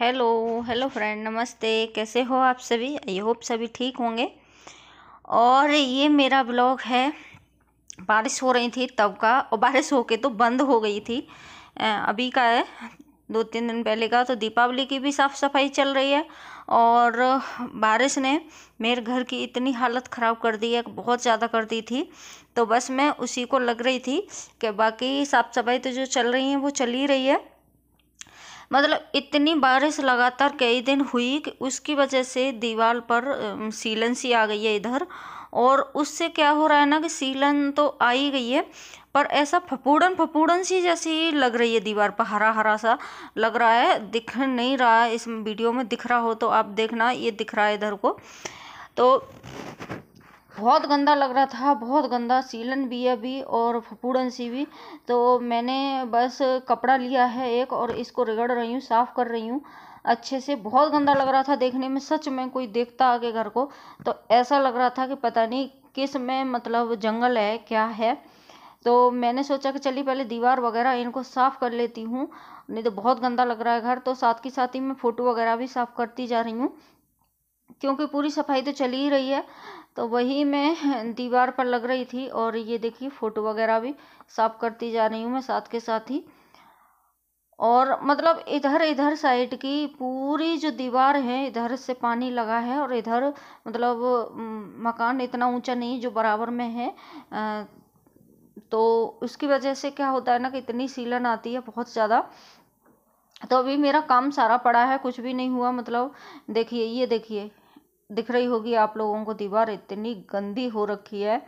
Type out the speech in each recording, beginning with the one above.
hello hello friend नमस्ते कैसे हो आप सभी आई होप सभी ठीक होंगे और ये मेरा ब्लॉग है बारिश हो रही थी तब का और बारिश हो के तो बंद हो गई थी अभी का है दो तीन दिन पहले का तो दीपावली की भी साफ़ सफाई चल रही है और बारिश ने मेरे घर की इतनी हालत ख़राब कर दी है बहुत ज़्यादा कर दी थी तो बस मैं उसी को लग रही थी कि बाकी साफ़ सफाई तो जो चल रही है वो चल ही रही है मतलब इतनी बारिश लगातार कई दिन हुई कि उसकी वजह से दीवार पर सीलन सी आ गई है इधर और उससे क्या हो रहा है ना कि सीलन तो आ ही गई है पर ऐसा फपूड़न फपूड़न सी जैसी लग रही है दीवार पर हरा हरा सा लग रहा है दिख नहीं रहा है इस वीडियो में दिख रहा हो तो आप देखना ये दिख रहा है इधर को तो बहुत गंदा लग रहा था बहुत गंदा सीलन भी है अभी और फपूड़न सी भी तो मैंने बस कपड़ा लिया है एक और इसको रगड़ रही हूँ साफ़ कर रही हूँ अच्छे से बहुत गंदा लग रहा था देखने में सच में कोई देखता आगे घर को तो ऐसा लग रहा था कि पता नहीं किस में मतलब जंगल है क्या है तो मैंने सोचा कि चलिए पहले दीवार वगैरह इनको साफ़ कर लेती हूँ नहीं तो बहुत गंदा लग रहा है घर तो साथ के साथ ही मैं फ़ोटो वगैरह भी साफ़ करती जा रही हूँ क्योंकि पूरी सफाई तो चल ही रही है तो वही मैं दीवार पर लग रही थी और ये देखिए फ़ोटो वगैरह भी साफ करती जा रही हूँ मैं साथ के साथ ही और मतलब इधर इधर साइड की पूरी जो दीवार है इधर से पानी लगा है और इधर मतलब मकान इतना ऊंचा नहीं जो बराबर में है तो उसकी वजह से क्या होता है ना कि इतनी सीलन आती है बहुत ज़्यादा तो अभी मेरा काम सारा पड़ा है कुछ भी नहीं हुआ मतलब देखिए ये देखिए दिख रही होगी आप लोगों को दीवार इतनी गंदी हो रखी है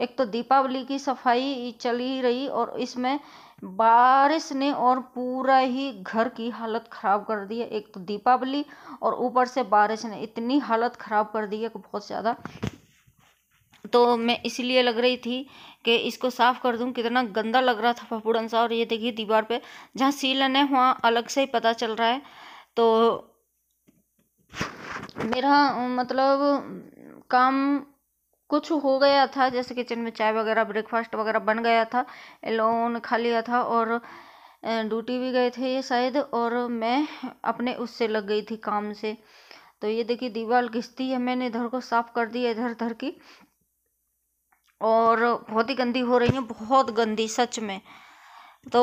एक तो दीपावली की सफाई चली रही और इसमें बारिश ने और पूरा ही घर की हालत ख़राब कर दी है एक तो दीपावली और ऊपर से बारिश ने इतनी हालत ख़राब कर दी है बहुत ज़्यादा तो मैं इसलिए लग रही थी कि इसको साफ़ कर दूं कितना गंदा लग रहा था फपूड़न सा और ये देखिए दीवार पे जहाँ सीलन है वहाँ अलग से ही पता चल रहा है तो मेरा मतलब काम कुछ हो गया था जैसे किचन में चाय वगैरह ब्रेकफास्ट वगैरह बन गया था लोन खा लिया था और ड्यूटी भी गए थे ये शायद और मैं अपने उससे लग गई थी काम से तो ये देखिए दीवार घिसती है मैंने इधर को साफ कर दिया इधर उधर की और बहुत ही गंदी हो रही है बहुत गंदी सच में तो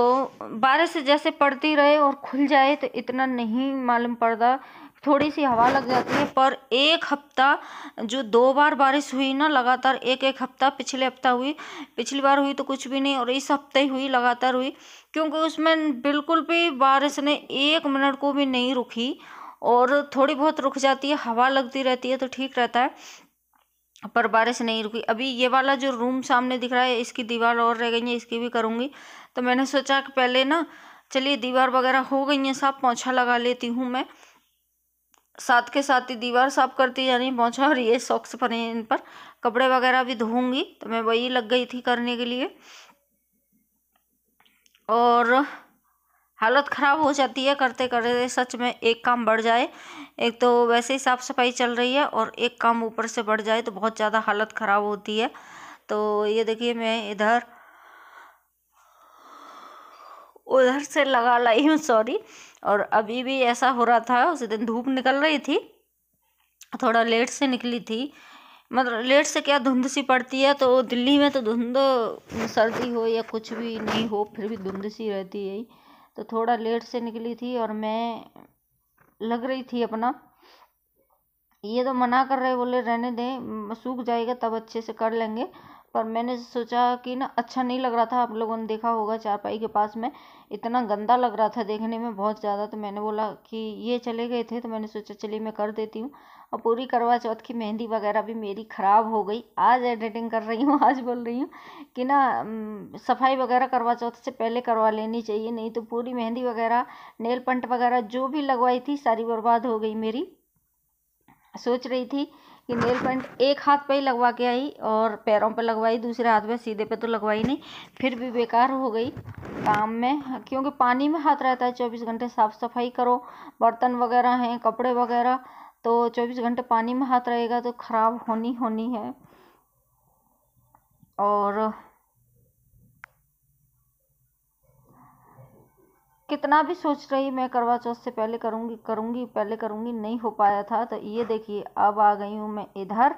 बारिश जैसे पड़ती रहे और खुल जाए तो इतना नहीं मालूम पड़ता थोड़ी सी हवा लग जाती है पर एक हफ्ता जो दो बार बारिश हुई ना लगातार एक एक हफ्ता पिछले हफ्ता हुई पिछली बार हुई तो कुछ भी नहीं और इस हफ्ते ही हुई लगातार हुई क्योंकि उसमें बिल्कुल भी बारिश ने एक मिनट को भी नहीं रुकी और थोड़ी बहुत रुक जाती है हवा लगती रहती है तो ठीक रहता है पर बारिश नहीं रुकी अभी ये वाला जो रूम सामने दिख रहा है इसकी दीवार और रह गई है इसकी भी करूँगी तो मैंने सोचा कि पहले ना चलिए दीवार वगैरह हो गई है सब पोछा लगा लेती हूँ मैं साथ के साथ ही दीवार साफ करती जानी पहुँचा और ये सॉक्स पने इन पर कपड़े वगैरह भी धोऊंगी तो मैं वही लग गई थी करने के लिए और हालत ख़राब हो जाती है करते करते सच में एक काम बढ़ जाए एक तो वैसे ही साफ़ सफाई चल रही है और एक काम ऊपर से बढ़ जाए तो बहुत ज़्यादा हालत ख़राब होती है तो ये देखिए मैं इधर उधर से लगा लाई हूँ सॉरी और अभी भी ऐसा हो रहा था उस दिन धूप निकल रही थी थोड़ा लेट से निकली थी मतलब लेट से क्या धुंध सी पड़ती है तो दिल्ली में तो धुंध सर्दी हो या कुछ भी नहीं हो फिर भी धुंध सी रहती है तो थोड़ा लेट से निकली थी और मैं लग रही थी अपना ये तो मना कर रहे बोले रहने दें सूख जाएगा तब अच्छे से कर लेंगे पर मैंने सोचा कि ना अच्छा नहीं लग रहा था आप लोगों ने देखा होगा चारपाई के पास में इतना गंदा लग रहा था देखने में बहुत ज़्यादा तो मैंने बोला कि ये चले गए थे तो मैंने सोचा चलिए मैं कर देती हूँ और पूरी करवा चौथ की मेहंदी वगैरह भी मेरी ख़राब हो गई आज एडिटिंग कर रही हूँ आज बोल रही हूँ कि ना सफाई वगैरह करवा चौथ से पहले करवा लेनी चाहिए नहीं तो पूरी मेहंदी वगैरह नेल पंट वगैरह जो भी लगवाई थी सारी बर्बाद हो गई मेरी सोच रही थी कि नेल पेंट एक हाथ पे ही लगवा के आई और पैरों पे लगवाई दूसरे हाथ में सीधे पे तो लगवाई नहीं फिर भी बेकार हो गई काम में क्योंकि पानी में हाथ रहता है चौबीस घंटे साफ़ सफाई करो बर्तन वगैरह हैं कपड़े वगैरह तो चौबीस घंटे पानी में हाथ रहेगा तो ख़राब होनी होनी है और कितना भी सोच रही मैं करवा चौथ से पहले करूँगी करूँगी पहले करूँगी नहीं हो पाया था तो ये देखिए अब आ गई हूँ मैं इधर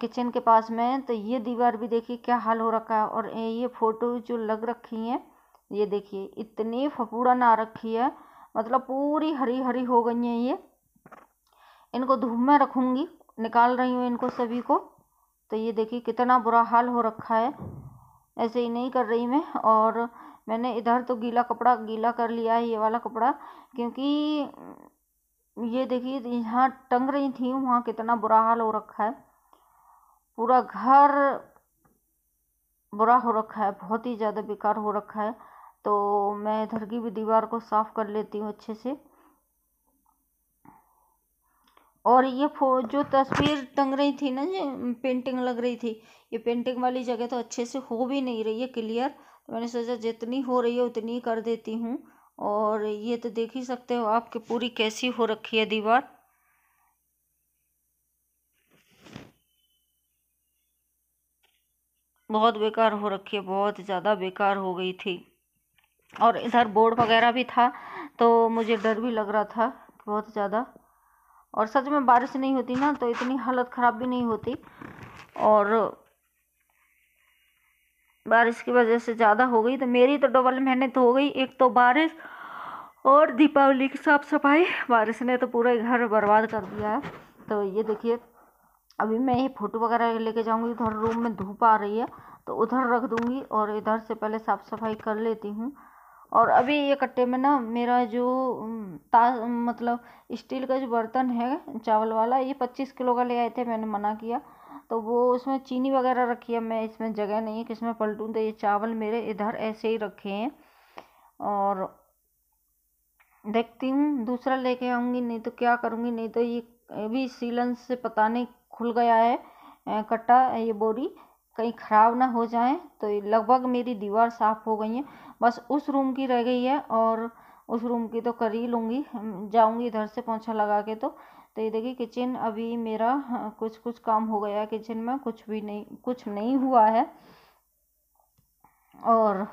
किचन के पास में तो ये दीवार भी देखिए क्या हाल हो रखा है और ये फ़ोटो जो लग रखी हैं ये देखिए इतनी फपूड़न आ रखी है मतलब पूरी हरी हरी हो गई हैं ये इनको धूप में रखूँगी निकाल रही हूँ इनको सभी को तो ये देखिए कितना बुरा हाल हो रखा है ऐसे ही नहीं कर रही मैं और मैंने इधर तो गीला कपड़ा गीला कर लिया है ये वाला कपड़ा क्योंकि ये देखिए यहाँ टंग रही थी वहाँ कितना बुरा हाल हो रखा है पूरा घर बुरा हो रखा है बहुत ही ज़्यादा बेकार हो रखा है तो मैं इधर की भी दीवार को साफ़ कर लेती हूँ अच्छे से और ये फो जो तस्वीर टंग रही थी ना ये पेंटिंग लग रही थी ये पेंटिंग वाली जगह तो अच्छे से हो भी नहीं रही है क्लियर मैंने सोचा जितनी हो रही है उतनी कर देती हूँ और ये तो देख ही सकते हो कि पूरी कैसी हो रखी है दीवार बहुत बेकार हो रखी है बहुत ज़्यादा बेकार हो गई थी और इधर बोर्ड वगैरह भी था तो मुझे डर भी लग रहा था बहुत ज़्यादा और सच में बारिश नहीं होती ना तो इतनी हालत ख़राब भी नहीं होती और बारिश की वजह से ज़्यादा हो गई तो मेरी तो डबल मेहनत हो गई एक तो बारिश और दीपावली की साफ सफाई बारिश ने तो पूरा घर बर्बाद कर दिया है तो ये देखिए अभी मैं ये फ़ोटो वगैरह लेके जाऊंगी उधर रूम में धूप आ रही है तो उधर रख दूंगी और इधर से पहले साफ़ सफाई कर लेती हूँ और अभी ये कट्टे में ना मेरा जो ता मतलब स्टील का जो बर्तन है चावल वाला ये पच्चीस किलो का ले आए थे मैंने मना किया तो वो उसमें चीनी वगैरह रखी है मैं इसमें जगह नहीं है कि इसमें पलटूँ तो ये चावल मेरे इधर ऐसे ही रखे हैं और देखती हूँ दूसरा लेके आऊँगी नहीं तो क्या करूँगी नहीं तो ये भी सीलन से पता नहीं खुल गया है कट्टा ये बोरी कहीं ख़राब ना हो जाए तो लगभग मेरी दीवार साफ़ हो गई है बस उस रूम की रह गई है और उस रूम की तो कर ही लूँगी जाऊँगी इधर से पोछा लगा के तो तो ये देखिए किचन अभी मेरा हाँ, कुछ कुछ काम हो गया है किचन में कुछ भी नहीं कुछ नहीं हुआ है और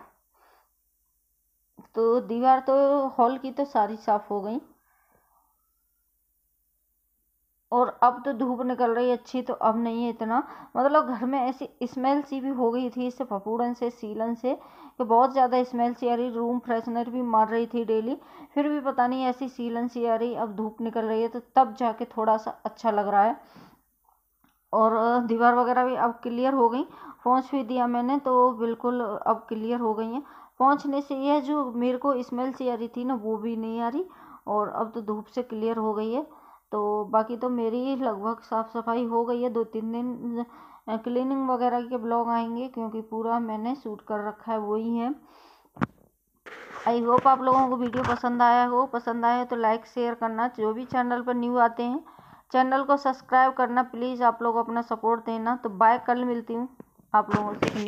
तो दीवार तो हॉल की तो सारी साफ़ हो गई और अब तो धूप निकल रही है अच्छी तो अब नहीं है इतना मतलब घर में ऐसी स्मेल सी भी हो गई थी इससे फफूड़न से सीलन से कि बहुत ज़्यादा स्मेल सी आ रही रूम फ्रेशनर भी मार रही थी डेली फिर भी पता नहीं ऐसी सीलन सी आ रही अब धूप निकल रही है तो तब जाके थोड़ा सा अच्छा लग रहा है और दीवार वगैरह भी अब क्लियर हो गई पहुँच भी दिया मैंने तो बिल्कुल अब क्लियर हो गई हैं पहुँचने से यह जो मेरे को स्मेल सी आ रही थी ना वो भी नहीं आ रही और अब तो धूप से क्लियर हो गई है तो बाकी तो मेरी लगभग साफ सफाई हो गई है दो तीन दिन क्लीनिंग वगैरह के ब्लॉग आएंगे क्योंकि पूरा मैंने सूट कर रखा है वही है आई होप आप लोगों को वीडियो पसंद आया हो पसंद आया तो लाइक शेयर करना जो भी चैनल पर न्यू आते हैं चैनल को सब्सक्राइब करना प्लीज़ आप लोग अपना सपोर्ट देना तो बाय कल मिलती हूँ आप लोगों से